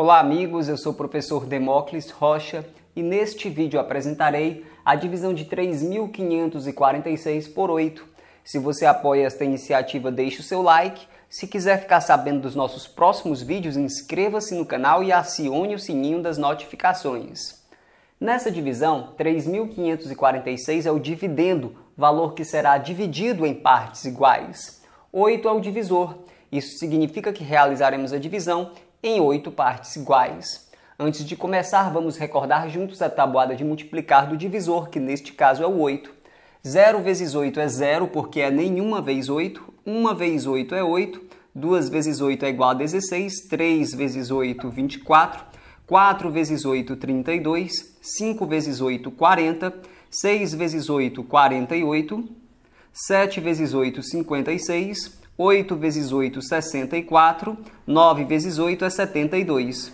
Olá, amigos. Eu sou o professor Demócles Rocha e neste vídeo apresentarei a divisão de 3.546 por 8. Se você apoia esta iniciativa, deixe o seu like. Se quiser ficar sabendo dos nossos próximos vídeos, inscreva-se no canal e acione o sininho das notificações. Nessa divisão, 3.546 é o dividendo, valor que será dividido em partes iguais. 8 é o divisor. Isso significa que realizaremos a divisão em oito partes iguais. Antes de começar, vamos recordar juntos a tabuada de multiplicar do divisor, que neste caso é o 8. 0 vezes 8 é 0, porque é nenhuma vez 8. 1 é vezes 8 é 8. 2 vezes 8 é igual a 16. 3 vezes 8, 24. 4 vezes 8, 32. 5 vezes 8, 40. 6 vezes 8, 48. 7 vezes 8, 56. 8 vezes 8, 64. 9 vezes 8 é 72.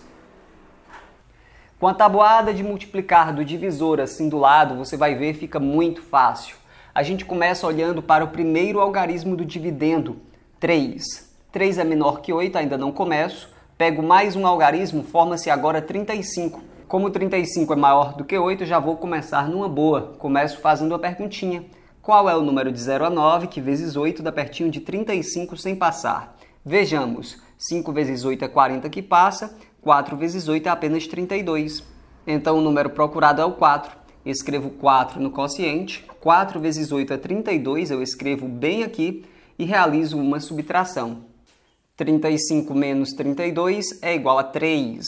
Com a tabuada de multiplicar do divisor assim do lado, você vai ver fica muito fácil. A gente começa olhando para o primeiro algarismo do dividendo, 3. 3 é menor que 8, ainda não começo. Pego mais um algarismo, forma-se agora 35. Como 35 é maior do que 8, já vou começar numa boa. Começo fazendo a perguntinha. Qual é o número de 0 a 9 que vezes 8 dá pertinho de 35 sem passar? Vejamos, 5 vezes 8 é 40 que passa, 4 vezes 8 é apenas 32. Então o número procurado é o 4. Escrevo 4 no quociente, 4 vezes 8 é 32, eu escrevo bem aqui e realizo uma subtração. 35 menos 32 é igual a 3.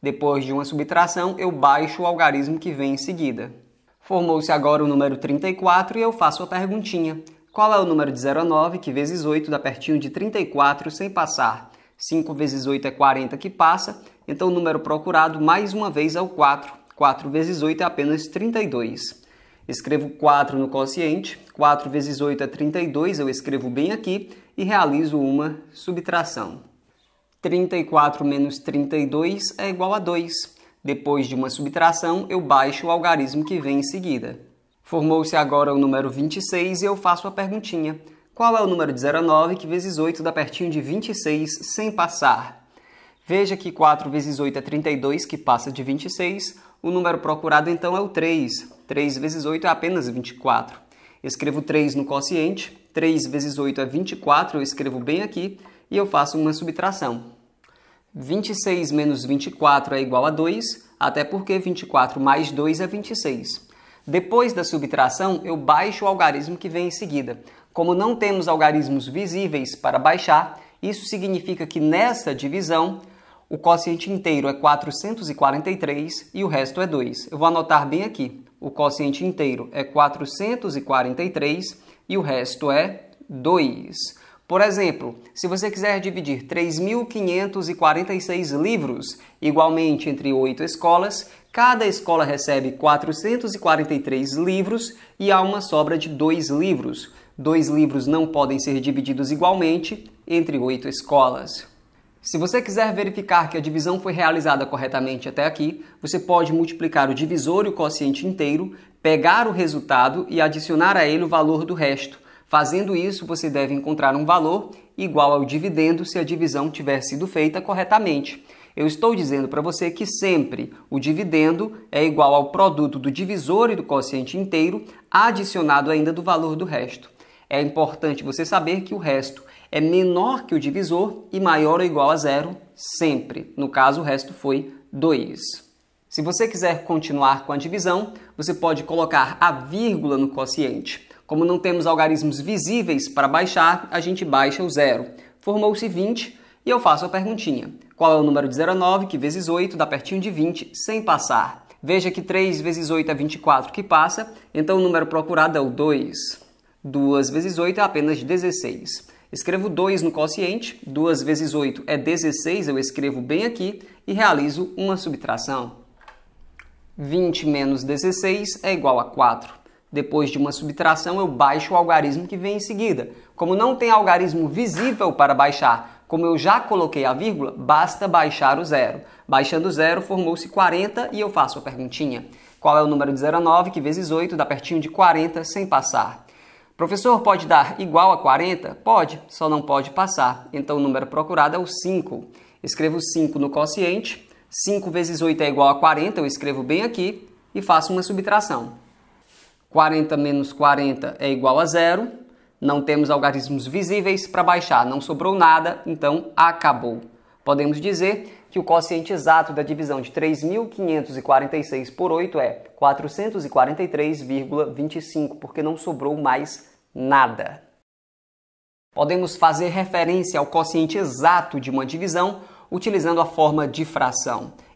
Depois de uma subtração, eu baixo o algarismo que vem em seguida. Formou-se agora o número 34 e eu faço a perguntinha. Qual é o número de 0 a 9 que vezes 8 dá pertinho de 34 sem passar? 5 vezes 8 é 40 que passa, então o número procurado mais uma vez é o 4. 4 vezes 8 é apenas 32. Escrevo 4 no quociente, 4 vezes 8 é 32, eu escrevo bem aqui e realizo uma subtração. 34 menos 32 é igual a 2. Depois de uma subtração, eu baixo o algarismo que vem em seguida. Formou-se agora o número 26 e eu faço a perguntinha. Qual é o número de 09 que vezes 8 dá pertinho de 26 sem passar? Veja que 4 vezes 8 é 32, que passa de 26. O número procurado então é o 3. 3 vezes 8 é apenas 24. Escrevo 3 no quociente, 3 vezes 8 é 24, eu escrevo bem aqui, e eu faço uma subtração. 26 menos 24 é igual a 2, até porque 24 mais 2 é 26. Depois da subtração, eu baixo o algarismo que vem em seguida. Como não temos algarismos visíveis para baixar, isso significa que nessa divisão o quociente inteiro é 443 e o resto é 2. Eu vou anotar bem aqui. O quociente inteiro é 443 e o resto é 2. Por exemplo, se você quiser dividir 3.546 livros igualmente entre oito escolas, cada escola recebe 443 livros e há uma sobra de dois livros. Dois livros não podem ser divididos igualmente entre oito escolas. Se você quiser verificar que a divisão foi realizada corretamente até aqui, você pode multiplicar o divisor e o quociente inteiro, pegar o resultado e adicionar a ele o valor do resto. Fazendo isso, você deve encontrar um valor igual ao dividendo se a divisão tiver sido feita corretamente. Eu estou dizendo para você que sempre o dividendo é igual ao produto do divisor e do quociente inteiro, adicionado ainda do valor do resto. É importante você saber que o resto é menor que o divisor e maior ou igual a zero sempre. No caso, o resto foi 2. Se você quiser continuar com a divisão, você pode colocar a vírgula no quociente. Como não temos algarismos visíveis para baixar, a gente baixa o zero. Formou-se 20 e eu faço a perguntinha. Qual é o número de 0 que vezes 8 dá pertinho de 20, sem passar? Veja que 3 vezes 8 é 24 que passa, então o número procurado é o 2. 2 vezes 8 é apenas 16. Escrevo 2 no quociente, 2 vezes 8 é 16, eu escrevo bem aqui e realizo uma subtração. 20 menos 16 é igual a 4. Depois de uma subtração, eu baixo o algarismo que vem em seguida. Como não tem algarismo visível para baixar, como eu já coloquei a vírgula, basta baixar o zero. Baixando o zero, formou-se 40 e eu faço a perguntinha. Qual é o número de 09 que vezes 8 dá pertinho de 40 sem passar? Professor, pode dar igual a 40? Pode, só não pode passar. Então o número procurado é o 5. Escrevo 5 no quociente. 5 vezes 8 é igual a 40, eu escrevo bem aqui e faço uma subtração. 40 menos 40 é igual a zero. Não temos algarismos visíveis para baixar, não sobrou nada, então acabou. Podemos dizer que o quociente exato da divisão de 3.546 por 8 é 443,25, porque não sobrou mais nada. Podemos fazer referência ao quociente exato de uma divisão utilizando a forma de fração.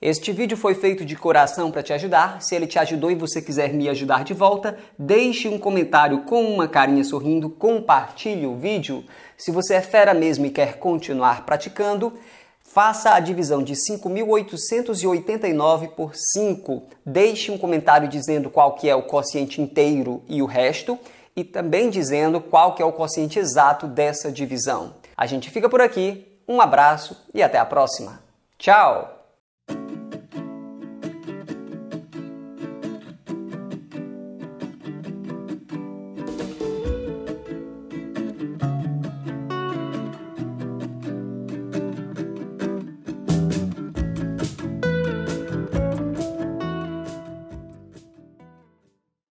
Este vídeo foi feito de coração para te ajudar. Se ele te ajudou e você quiser me ajudar de volta, deixe um comentário com uma carinha sorrindo, compartilhe o vídeo. Se você é fera mesmo e quer continuar praticando, faça a divisão de 5.889 por 5. Deixe um comentário dizendo qual que é o quociente inteiro e o resto, e também dizendo qual que é o quociente exato dessa divisão. A gente fica por aqui, um abraço e até a próxima. Tchau!